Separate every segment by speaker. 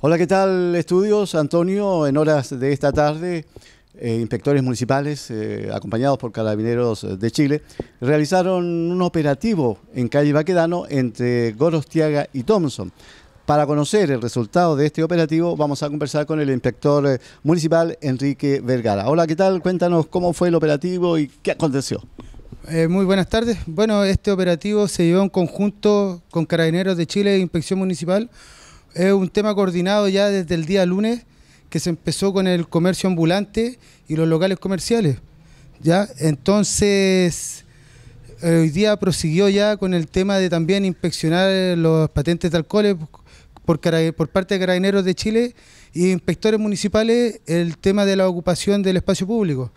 Speaker 1: Hola, ¿qué tal, estudios? Antonio, en horas de esta tarde, eh, inspectores municipales, eh, acompañados por carabineros eh, de Chile, realizaron un operativo en calle Baquedano entre Gorostiaga y Thompson. Para conocer el resultado de este operativo, vamos a conversar con el inspector municipal Enrique Vergara. Hola, ¿qué tal? Cuéntanos cómo fue el operativo y qué aconteció.
Speaker 2: muy buenas tardes. Bueno, este operativo se llevó en conjunto con Carabineros de Chile e Inspección Municipal es un tema coordinado ya desde el día lunes que se empezó con el comercio ambulante y los locales comerciales. ¿ya? Entonces, eh, hoy día prosiguió ya con el tema de también inspeccionar los patentes de alcoholes por, por parte de Carabineros de Chile y e inspectores municipales el tema de la ocupación del espacio público.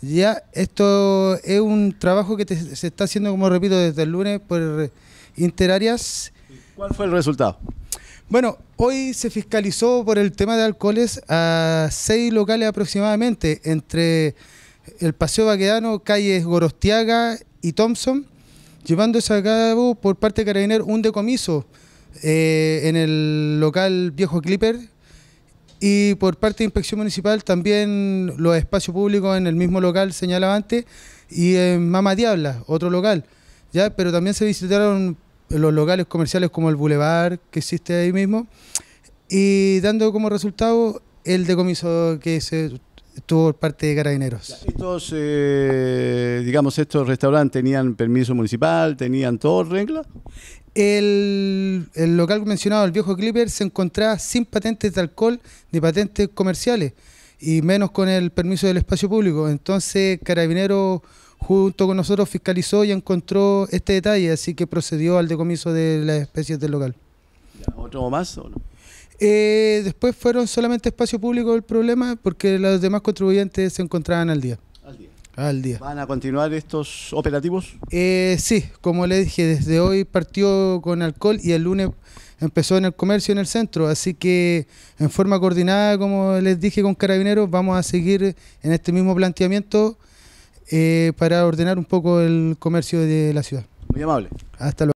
Speaker 2: Ya, esto es un trabajo que se está haciendo, como repito, desde el lunes por interáreas. ¿Cuál fue el resultado? Bueno, hoy se fiscalizó por el tema de alcoholes a seis locales aproximadamente, entre el Paseo Baquedano, calles Gorostiaga y Thompson, llevándose a cabo por parte de Carabiner un decomiso eh, en el local Viejo Clipper y por parte de Inspección Municipal también los espacios públicos en el mismo local señalaba antes y en Mama Diabla, otro local. ¿ya? Pero también se visitaron los locales comerciales como el Boulevard, que existe ahí mismo, y dando como resultado el decomiso que se tuvo parte de carabineros.
Speaker 1: Estos, eh, digamos, estos restaurantes tenían permiso municipal,
Speaker 2: tenían todo regla. El, el, local mencionado, el viejo Clipper, se encontraba sin patentes de alcohol ni patentes comerciales y menos con el permiso del espacio público. Entonces, carabineros junto con nosotros fiscalizó y encontró este detalle, así que procedió al decomiso de las especies del local.
Speaker 1: ¿Otro más o no?
Speaker 2: Eh, después fueron solamente espacio público el problema porque los demás contribuyentes se encontraban al día. Al día. Al día.
Speaker 1: ¿Van a continuar estos operativos?
Speaker 2: Eh, sí, como les dije, desde hoy partió con alcohol y el lunes empezó en el comercio en el centro, así que en forma coordinada, como les dije con carabineros, vamos a seguir en este mismo planteamiento. Eh, para ordenar un poco el comercio de la ciudad. Muy amable. Hasta luego.